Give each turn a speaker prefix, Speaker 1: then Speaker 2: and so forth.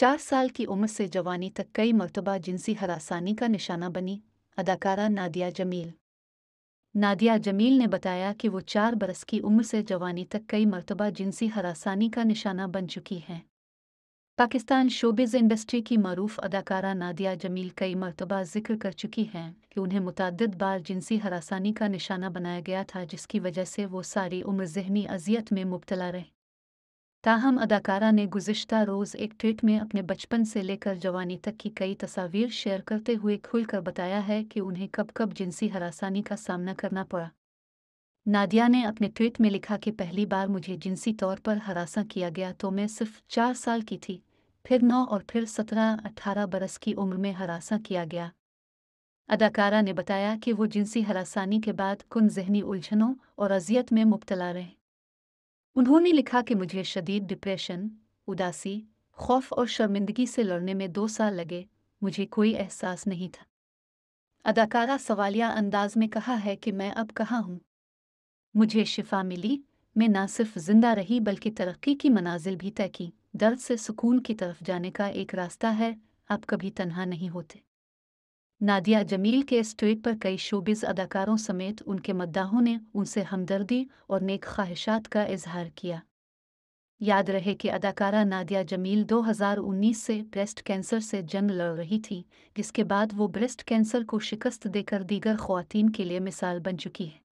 Speaker 1: चार साल की उम्र से जवानी तक कई मरतबा जिनसी हरासानी का निशाना बनी अदाकारा नादिया जमील नादिया जमील ने बताया कि वो चार बरस की उम्र से जवानी तक कई मरतबा जिनसी हरासानी का निशाना बन चुकी हैं पाकिस्तान शोबिज़ इंडस्ट्री की मरूफ अदाकारा नादिया जमील कई मरतबा जिक्र कर चुकी हैं कि उन्हें मुतद बार जिनसी हरासानी का निशाना बनाया गया था जिसकी वजह से वो सारी उम्र जहनी अजियत में मुबतला रहे تام اداکارાને गुजિષ્ટા રોજ ઇન્સ્ટાગ્રામ મે અપને બચપન સે લેકર જવાની તક કી કઈ તસવીર શેર કરતે હુએ ખુલકર બતાયા હે કે ઉનહે કબ કબ જનસી હરાસાની કા સામના karna پڑા નાદિયાને અપને ટ્વીટ મે لکھا કે પહેલી બાર મુજે જનસી તોર પર હરાસા કિયા ગયા તો મેં સિફ 4 સાલ કી થી ફિર 9 ઓર ફિર 17 18 બારસ કી ઉમર મે હરાસા કિયા ગયા اداکارાને બતાયા કે વો જનસી હરાસાની કે બાદ કું ઝેહની ઉલજહનો ઓર અઝીત મે મુબ્તલા રહે उन्होंने लिखा कि मुझे शदीद डिप्रेशन उदासी खौफ और शर्मिंदगी से लड़ने में दो साल लगे मुझे कोई एहसास नहीं था अदाकारा सवालिया अंदाज में कहा है कि मैं अब कहाँ हूँ मुझे शिफा मिली मैं न सिर्फ जिंदा रही बल्कि तरक्की की मनाजिल भी तय की दर्द से सुकून की तरफ जाने का एक रास्ता है आप कभी तनहा नहीं होते नादिया जमील के इस ट्वीट पर कई शोबिज अदाकारों समेत उनके मद्दाहों ने उनसे हमदर्दी और नेक ख्वाहिशात का इजहार किया याद रहे कि अदाकारा नादिया जमील 2019 से ब्रेस्ट कैंसर से जंग लड़ रही थी जिसके बाद वो ब्रेस्ट कैंसर को शिकस्त देकर दीगर खुवान के लिए मिसाल बन चुकी है